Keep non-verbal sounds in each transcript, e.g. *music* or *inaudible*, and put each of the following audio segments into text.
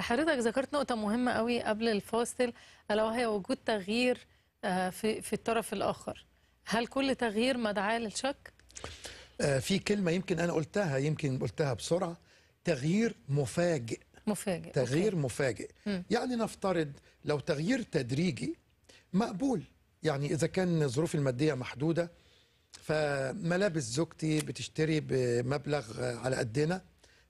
حضرتك ذكرت نقطة مهمة قوي قبل الفاصل ألا وهي وجود تغيير آه، في في الطرف الآخر. هل كل تغيير مدعاة للشك؟ آه، في كلمة يمكن أنا قلتها يمكن قلتها بسرعة تغيير مفاجئ. مفاجئ. تغيير أوكي. مفاجئ. م. يعني نفترض لو تغيير تدريجي مقبول يعني إذا كان الظروف المادية محدودة فملابس زوجتي بتشتري بمبلغ على قدنا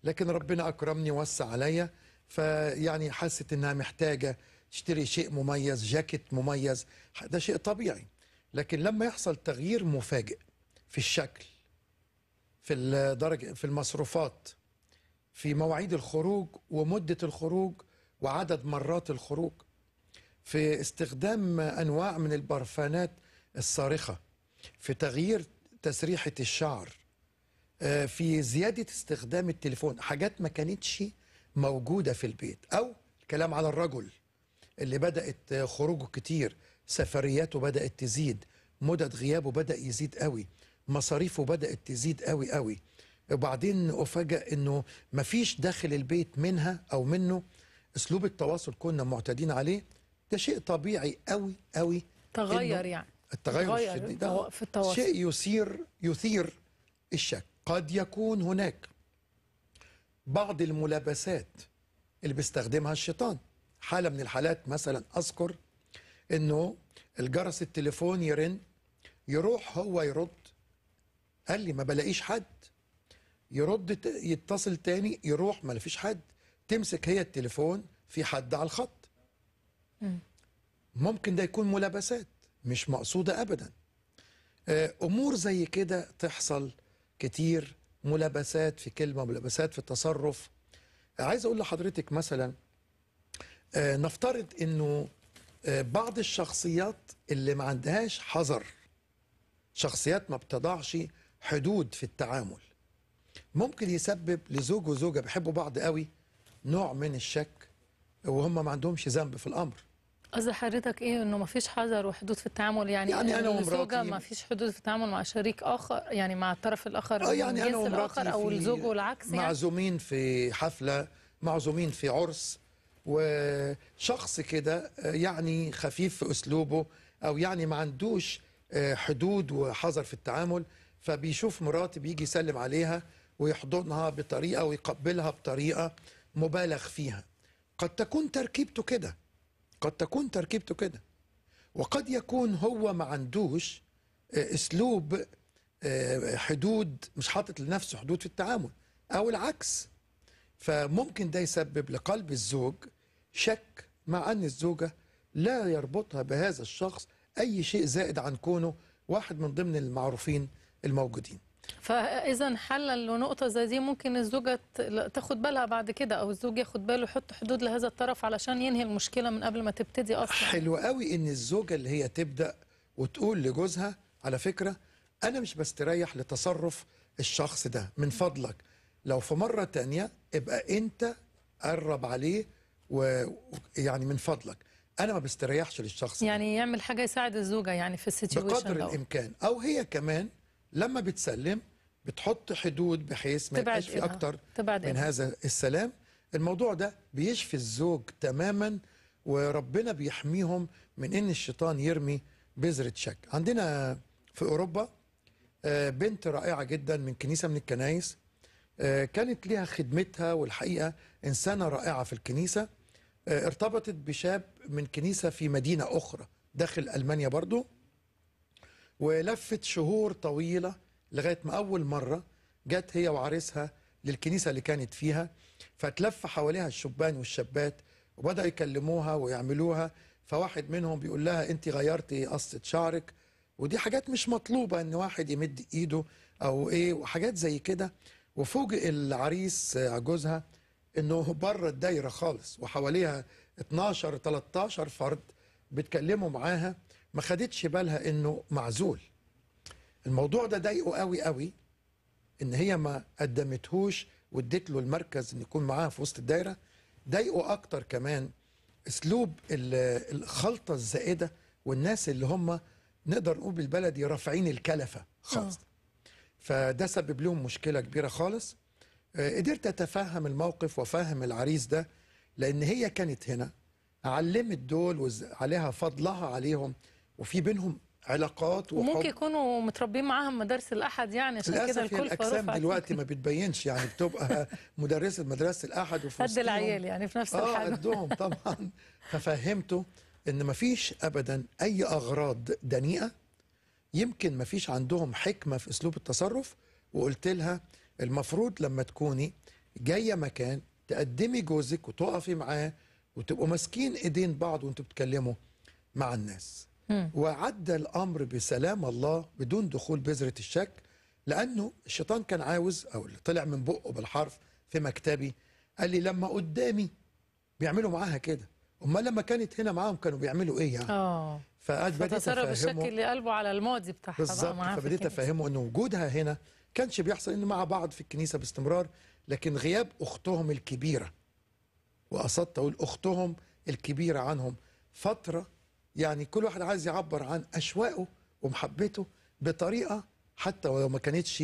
لكن ربنا أكرمني ووسع عليا فيعني حست انها محتاجه تشتري شيء مميز جاكيت مميز ده شيء طبيعي لكن لما يحصل تغيير مفاجئ في الشكل في الدرجه في المصروفات في مواعيد الخروج ومده الخروج وعدد مرات الخروج في استخدام انواع من البرفانات الصارخه في تغيير تسريحه الشعر آه، في زياده استخدام التليفون حاجات ما كانتش موجودة في البيت أو الكلام على الرجل اللي بدأت خروجه كتير سفرياته بدأت تزيد مدد غيابه بدأ يزيد قوي مصاريفه بدأت تزيد قوي قوي وبعدين أفاجأ أنه مفيش داخل البيت منها أو منه أسلوب التواصل كنا معتادين عليه ده شيء طبيعي قوي قوي تغير يعني التغير الشديد ده في التواصل شيء يثير يثير الشك قد يكون هناك بعض الملابسات اللي بيستخدمها الشيطان حالة من الحالات مثلا أذكر أنه الجرس التليفون يرن يروح هو يرد قال لي ما بلاقيش حد يرد يتصل تاني يروح ما فيش حد تمسك هي التليفون في حد على الخط ممكن ده يكون ملابسات مش مقصودة أبدا آه، أمور زي كده تحصل كتير ملابسات في كلمه ملابسات في تصرف عايز اقول لحضرتك مثلا آه، نفترض انه آه، بعض الشخصيات اللي ما عندهاش حذر شخصيات ما بتضعش حدود في التعامل ممكن يسبب لزوج وزوجه بيحبوا بعض قوي نوع من الشك وهم ما عندهمش ذنب في الامر قصدي حضرتك ايه انه ما فيش حذر وحدود في التعامل يعني يعني انا ومراتي ما فيش حدود في التعامل مع شريك اخر يعني مع الطرف الاخر آه يعني انا ومراتي او الزوج والعكس يعني معزومين في حفله معزومين في عرس وشخص كده آه، يعني خفيف في اسلوبه او يعني ما عندوش آه، حدود وحذر في التعامل فبيشوف مراتي بيجي يسلم عليها ويحضنها بطريقه ويقبلها بطريقه مبالغ فيها قد تكون تركيبته كده قد تكون تركيبته كده وقد يكون هو ما عندوش آه، اسلوب آه، حدود مش حاطط لنفسه حدود في التعامل او العكس فممكن ده يسبب لقلب الزوج شك مع ان الزوجه لا يربطها بهذا الشخص اي شيء زائد عن كونه واحد من ضمن المعروفين الموجودين فاذا حل لنقطه زي دي ممكن الزوجه تاخد بالها بعد كده او الزوج ياخد باله يحط حدود لهذا الطرف علشان ينهي المشكله من قبل ما تبتدي اصلا حلو قوي ان الزوجه اللي هي تبدا وتقول لجوزها على فكره انا مش بستريح لتصرف الشخص ده من فضلك لو في مره تانية ابقى انت قرب عليه ويعني من فضلك انا ما بستريحش للشخص يعني ده. يعمل حاجه يساعد الزوجه يعني في السيتويشن بقدر الامكان او هي كمان لما بتسلم بتحط حدود بحيث ما يبقاش في اكتر تبعد من هذا السلام الموضوع ده بيشفي الزوج تماما وربنا بيحميهم من ان الشيطان يرمي بذره شك عندنا في اوروبا آه، بنت رائعه جدا من كنيسه من الكنايس آه، كانت ليها خدمتها والحقيقه انسانه رائعه في الكنيسه آه، ارتبطت بشاب من كنيسه في مدينه اخرى داخل المانيا برضو ولفت شهور طويلة لغاية ما أول مرة جت هي وعريسها للكنيسة اللي كانت فيها فتلف حواليها الشبان والشابات وبدأوا يكلموها ويعملوها فواحد منهم بيقول لها أنت غيرتي قصة شعرك ودي حاجات مش مطلوبة أن واحد يمد إيده أو إيه وحاجات زي كده وفوجئ العريس جوزها أنه بره الدايرة خالص وحواليها 12 13 فرد بيتكلموا معاها ما خدتش بالها انه معزول الموضوع ده ضايقه قوي قوي ان هي ما قدمتهوش واديت له المركز ان يكون معاها في وسط الدايره ضايقه اكتر كمان اسلوب الخلطه الزائده والناس اللي هم نقدر نقول بالبلدي رافعين الكلفه خالص آه. فده سبب لهم مشكله كبيره خالص آه، قدرت اتفهم الموقف وافهم العريس ده لان هي كانت هنا علمت دول وعليها فضلها عليهم وفي بينهم علاقات وحب وممكن يكونوا متربيين معاهم مدارس الاحد يعني عشان كده الكل الاجسام دلوقتي ما بتبينش يعني بتبقى *laughs* مدرسه مدرسه الاحد وفي قد العيال يعني في نفس آه، الحاله اه قدهم *laughs* طبعا ففهمته ان ما فيش ابدا اي اغراض دنيئه يمكن ما فيش عندهم حكمه في اسلوب التصرف وقلت لها المفروض لما تكوني جايه مكان تقدمي جوزك وتقفي معاه وتبقوا ماسكين ايدين بعض وانتوا بتتكلموا مع الناس وعدى الأمر بسلام الله بدون دخول بذرة الشك لأنه الشيطان كان عاوز أو اللي طلع من بقه بالحرف في مكتبي قال لي لما قدامي بيعملوا معاها كده امال لما كانت هنا معاهم كانوا بيعملوا ايه يعني اه فبديت افهمه بالشكل اللي قلبه على الماضي بتاعها بالظبط فبديت افهمه ان وجودها هنا كانش بيحصل ان مع بعض في الكنيسه باستمرار لكن غياب اختهم الكبيره وقصدت اقول اختهم الكبيره عنهم فتره يعني كل واحد عايز يعبر عن أشواقه ومحبته بطريقة حتى ولو ما كانتش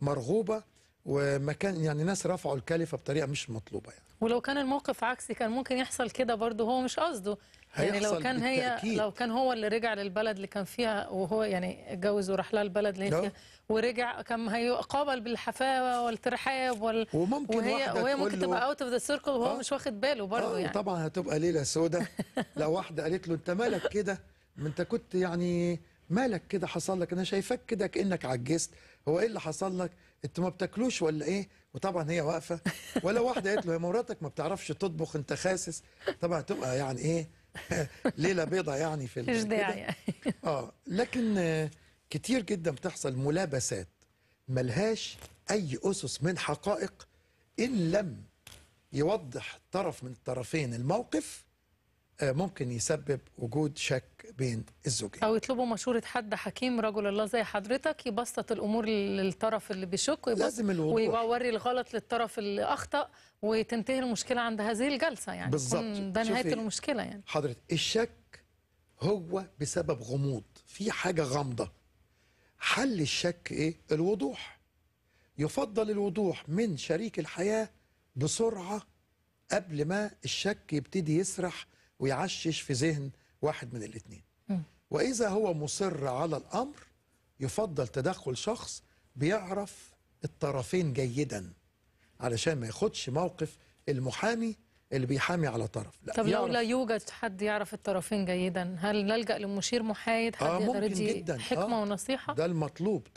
مرغوبة ومكان يعني ناس رفعوا الكلفه بطريقه مش مطلوبه يعني ولو كان الموقف عكسي كان ممكن يحصل كده برضه هو مش قصده يعني لو كان هي لو كان هو اللي رجع للبلد اللي كان فيها وهو يعني اتجوز وراح لها البلد اللي هي فيها ورجع كان هيقابل بالحفاوه والترحاب وال... وممكن وهي وهي ممكن تبقى اوت اوف ذا سيركل وهو آه. مش واخد باله برضه آه، يعني طبعا هتبقى ليله سودة *laughs* لو واحده قالت له انت مالك كده ما انت كنت يعني مالك كده حصل لك انا شايفاك كده كانك عجزت هو ايه اللي حصل لك انت ما بتاكلوش ولا ايه وطبعا هي واقفه ولا واحده قالت له يا مراتك ما بتعرفش تطبخ انت خاسس طبعا تبقى يعني ايه *laughs* ليله بيضه يعني في داعي يعني. اه لكن كتير جدا بتحصل ملابسات ملهاش اي اسس من حقائق ان لم يوضح طرف من الطرفين الموقف آه، ممكن يسبب وجود شك بين الزوجين او يطلبوا مشوره حد حكيم رجل الله زي حضرتك يبسط الامور للطرف اللي بيشك لازم الوضوح ويوري الغلط للطرف اللي اخطا وتنتهي المشكله عند هذه الجلسه يعني بالظبط ده نهايه المشكله يعني حضرتك الشك هو بسبب غموض في حاجه غامضه حل الشك ايه الوضوح يفضل الوضوح من شريك الحياه بسرعه قبل ما الشك يبتدي يسرح ويعشش في ذهن واحد من الاثنين واذا هو مصر على الامر يفضل تدخل شخص بيعرف الطرفين جيدا علشان ما ياخدش موقف المحامي اللي بيحامي على طرف لا طب لو لا يوجد حد يعرف الطرفين جيدا هل نلجا لمشير محايد حد آه يقدر يدي جداً. حكمه آه ونصيحه ده المطلوب